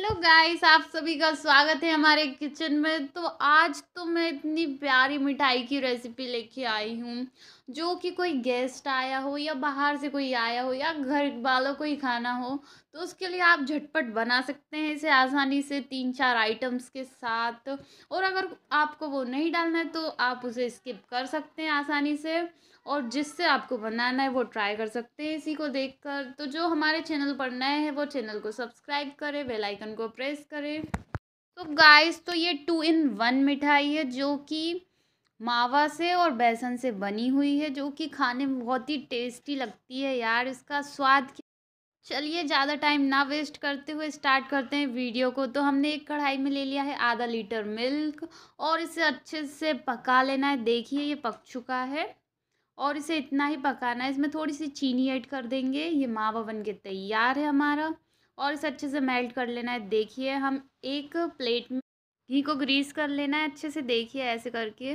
hello guys आप सभी का स्वागत है हमारे किचन में तो आज तो मैं इतनी प्यारी मिठाई की रेसिपी लेके आई हूँ जो कि कोई गेस्ट आया हो या बाहर से कोई आया हो या घर वालों को ही खाना हो तो उसके लिए आप झटपट बना सकते हैं इसे आसानी से तीन चार आइटम्स के साथ और अगर आपको वो नहीं डालना है तो आप उसे स्किप कर सकते हैं आसानी से और जिससे आपको बनाना है वो ट्राई कर सकते हैं इसी को देखकर तो जो हमारे चैनल पर नए हैं वो चैनल को सब्सक्राइब करें बेल आइकन को प्रेस करें तो गाइस तो ये टू इन वन मिठाई है जो कि मावा से और बेसन से बनी हुई है जो कि खाने में बहुत ही टेस्टी लगती है यार इसका स्वाद चलिए ज़्यादा टाइम ना वेस्ट करते हुए स्टार्ट करते हैं वीडियो को तो हमने एक कढ़ाई में ले लिया है आधा लीटर मिल्क और इसे अच्छे से पका लेना है देखिए ये पक चुका है और इसे इतना ही पकाना है इसमें थोड़ी सी चीनी ऐड कर देंगे ये मावा बन के तैयार है हमारा और इसे अच्छे से मेल्ट कर लेना है देखिए हम एक प्लेट में घी को ग्रीस कर लेना है अच्छे से देखिए ऐसे करके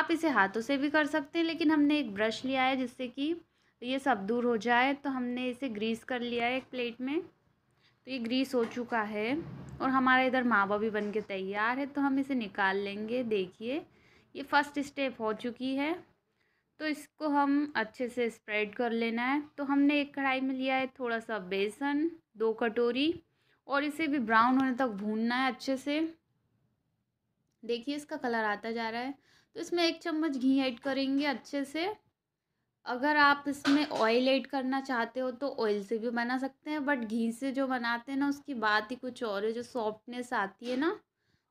आप इसे हाथों से भी कर सकते हैं लेकिन हमने एक ब्रश लिया है जिससे कि ये सब दूर हो जाए तो हमने इसे ग्रीस कर लिया है एक प्लेट में तो ये ग्रीस हो चुका है और हमारा इधर मावा भी बन के तैयार है तो हम इसे निकाल लेंगे देखिए ये फर्स्ट स्टेप हो चुकी है तो इसको हम अच्छे से स्प्रेड कर लेना है तो हमने एक कढ़ाई में लिया है थोड़ा सा बेसन दो कटोरी और इसे भी ब्राउन होने तक भूनना है अच्छे से देखिए इसका कलर आता जा रहा है तो इसमें एक चम्मच घी ऐड करेंगे अच्छे से अगर आप इसमें ऑयल ऐड करना चाहते हो तो ऑयल से भी बना सकते हैं बट घी से जो बनाते हैं ना उसकी बात ही कुछ और है जो सॉफ्टनेस आती है ना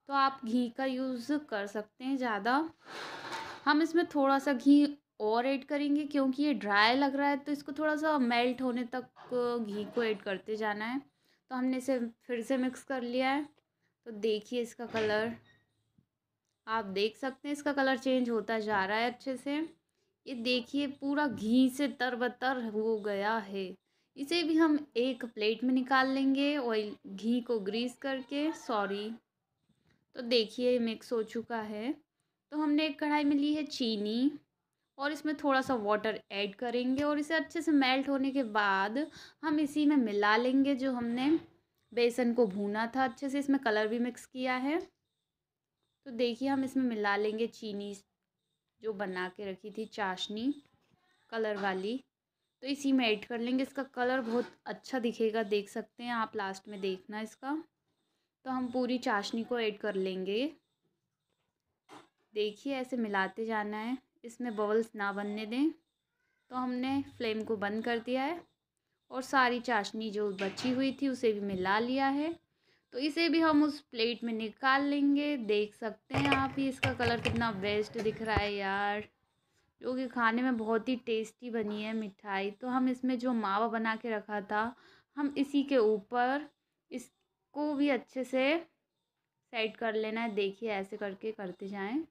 तो आप घी का यूज़ कर सकते हैं ज़्यादा हम इसमें थोड़ा सा घी और ऐड करेंगे क्योंकि ये ड्राई लग रहा है तो इसको थोड़ा सा मेल्ट होने तक घी को ऐड करते जाना है तो हमने इसे फिर से मिक्स कर लिया है तो देखिए इसका कलर आप देख सकते हैं इसका कलर चेंज होता जा रहा है अच्छे से ये देखिए पूरा घी से तरबतर हो गया है इसे भी हम एक प्लेट में निकाल लेंगे ऑयल घी को ग्रीस करके सॉरी तो देखिए मिक्स हो चुका है तो हमने एक कढ़ाई में ली है चीनी और इसमें थोड़ा सा वाटर ऐड करेंगे और इसे अच्छे से मेल्ट होने के बाद हम इसी में मिला लेंगे जो हमने बेसन को भूना था अच्छे से इसमें कलर भी मिक्स किया है तो देखिए हम इसमें मिला लेंगे चीनी जो बना के रखी थी चाशनी कलर वाली तो इसी में ऐड कर लेंगे इसका कलर बहुत अच्छा दिखेगा देख सकते हैं आप लास्ट में देखना इसका तो हम पूरी चाशनी को ऐड कर लेंगे देखिए ऐसे मिलाते जाना है इसमें बबल्स ना बनने दें तो हमने फ्लेम को बंद कर दिया है और सारी चाशनी जो बची हुई थी उसे भी मिला लिया है तो इसे भी हम उस प्लेट में निकाल लेंगे देख सकते हैं आप ही इसका कलर कितना बेस्ट दिख रहा है यार जो कि खाने में बहुत ही टेस्टी बनी है मिठाई तो हम इसमें जो मावा बना के रखा था हम इसी के ऊपर इसको भी अच्छे से सेट कर लेना है देखिए ऐसे करके करते जाएं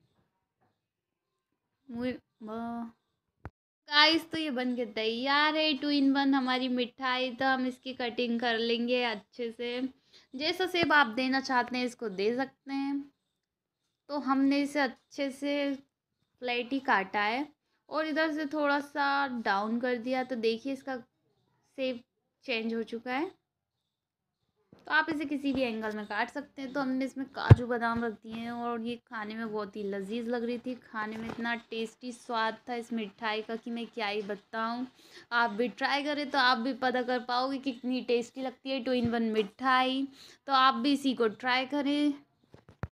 गाइस तो ये बन के तैयार है टू इन वन हमारी मिठाई तो हम इसकी कटिंग कर लेंगे अच्छे से जैसा सेब आप देना चाहते हैं इसको दे सकते हैं तो हमने इसे अच्छे से फ्लैट ही काटा है और इधर से थोड़ा सा डाउन कर दिया तो देखिए इसका सेब चेंज हो चुका है तो आप इसे किसी भी एंगल में काट सकते हैं तो हमने इसमें काजू बादाम रख दिए हैं और ये खाने में बहुत ही लजीज लग रही थी खाने में इतना टेस्टी स्वाद था इस मिठाई का कि मैं क्या ही बताऊँ आप भी ट्राई करें तो आप भी पता कर पाओगे कि कितनी टेस्टी लगती है टू इन वन मिठाई तो आप भी इसी को ट्राई करें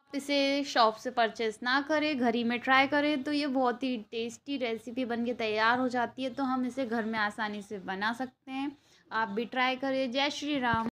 आप इसे शॉप से परचेस ना करें घर ही में ट्राई करें तो ये बहुत ही टेस्टी रेसिपी बन के तैयार हो जाती है तो हम इसे घर में आसानी से बना सकते हैं आप भी ट्राई करें जय श्री राम